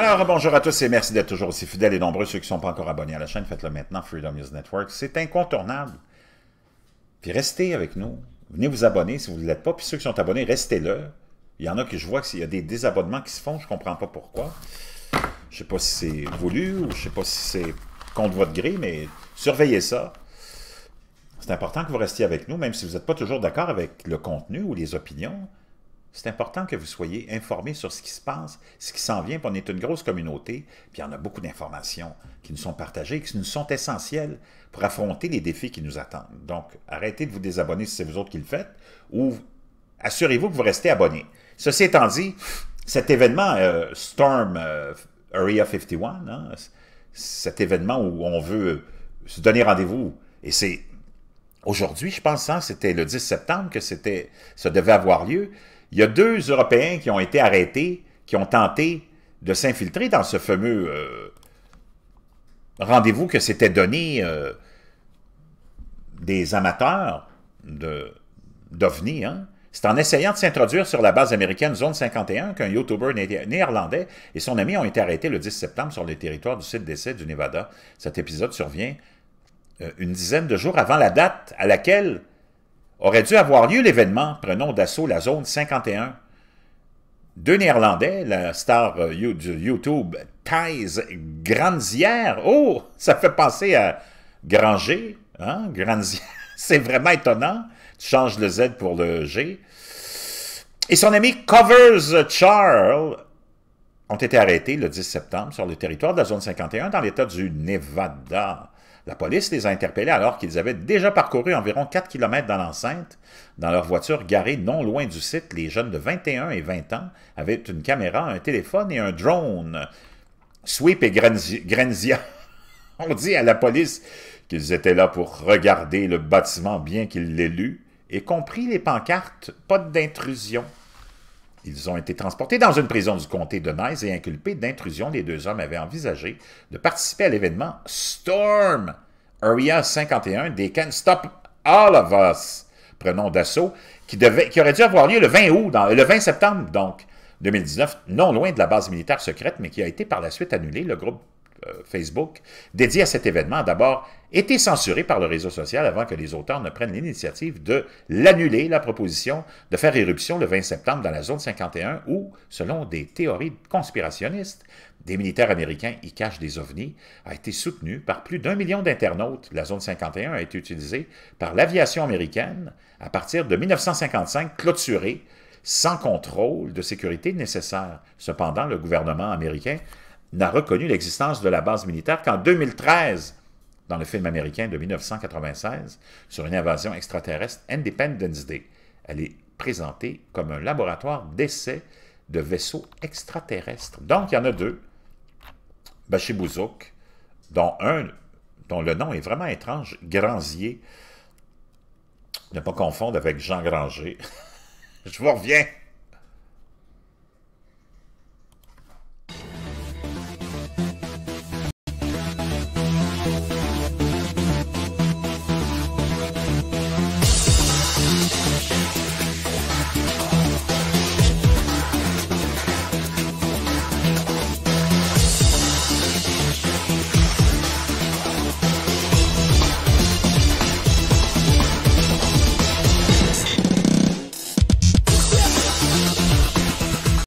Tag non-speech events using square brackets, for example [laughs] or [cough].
Alors, bonjour à tous et merci d'être toujours aussi fidèles et nombreux. Ceux qui ne sont pas encore abonnés à la chaîne, faites-le maintenant, Freedom News Network. C'est incontournable. Puis restez avec nous. Venez vous abonner si vous ne l'êtes pas. Puis ceux qui sont abonnés, restez-le. Il y en a que je vois qu'il y a des désabonnements qui se font. Je ne comprends pas pourquoi. Je ne sais pas si c'est voulu ou je ne sais pas si c'est contre votre gré, mais surveillez ça. C'est important que vous restiez avec nous, même si vous n'êtes pas toujours d'accord avec le contenu ou les opinions. C'est important que vous soyez informés sur ce qui se passe, ce qui s'en vient, puis on est une grosse communauté, puis on a beaucoup d'informations qui nous sont partagées, qui nous sont essentielles pour affronter les défis qui nous attendent. Donc, arrêtez de vous désabonner si c'est vous autres qui le faites, ou assurez-vous que vous restez abonné. Ceci étant dit, cet événement euh, Storm euh, Area 51, hein, cet événement où on veut se donner rendez-vous, et c'est Aujourd'hui, je pense, hein, c'était le 10 septembre que c'était, ça devait avoir lieu. Il y a deux Européens qui ont été arrêtés, qui ont tenté de s'infiltrer dans ce fameux euh, rendez-vous que s'étaient donné euh, des amateurs d'OVNI. Hein. C'est en essayant de s'introduire sur la base américaine Zone 51 qu'un YouTuber néerlandais et son ami ont été arrêtés le 10 septembre sur le territoire du site d'essai du Nevada. Cet épisode survient euh, une dizaine de jours avant la date à laquelle aurait dû avoir lieu l'événement, prenons d'assaut la zone 51. Deux Néerlandais, la star euh, du YouTube Thais Granzière, oh, ça fait penser à Granger, hein, Granzière, [laughs] c'est vraiment étonnant, tu changes le Z pour le G, et son ami Covers Charles ont été arrêtés le 10 septembre sur le territoire de la zone 51 dans l'État du Nevada. La police les a interpellés alors qu'ils avaient déjà parcouru environ 4 km dans l'enceinte. Dans leur voiture garée non loin du site, les jeunes de 21 et 20 ans avaient une caméra, un téléphone et un drone. Sweep et Grenzia [laughs] ont dit à la police qu'ils étaient là pour regarder le bâtiment bien qu'ils l'aient lu et compris les pancartes, pas d'intrusion. Ils ont été transportés dans une prison du comté de Nice et inculpés d'intrusion. Les deux hommes avaient envisagé de participer à l'événement Storm Area 51 des Can Stop All of Us, prenons d'assaut, qui, aurait dû avoir lieu le 20 août, le septembre 2019, non loin de la base militaire secrète, mais qui a été par la suite annulée. Le groupe euh, Facebook dédié à cet événement d'abord été censuré par le réseau social avant que les auteurs ne prennent l'initiative de l'annuler, la proposition de faire éruption le 20 septembre dans la zone 51 où, selon des théories conspirationnistes, des militaires américains y cachent des ovnis, a été soutenue par plus d'un million d'internautes. La zone 51 a été utilisée par l'aviation américaine à partir de 1955, clôturée, sans contrôle de sécurité nécessaire. Cependant, le gouvernement américain n'a reconnu l'existence de la base militaire qu'en 2013, dans le film américain de 1996 sur une invasion extraterrestre, Independence Day. Elle est présentée comme un laboratoire d'essai de vaisseaux extraterrestres. Donc, il y en a deux, Bachibouzouk, dont un, dont le nom est vraiment étrange, Granzier. Ne pas confondre avec Jean Granger. [laughs] Je vous reviens.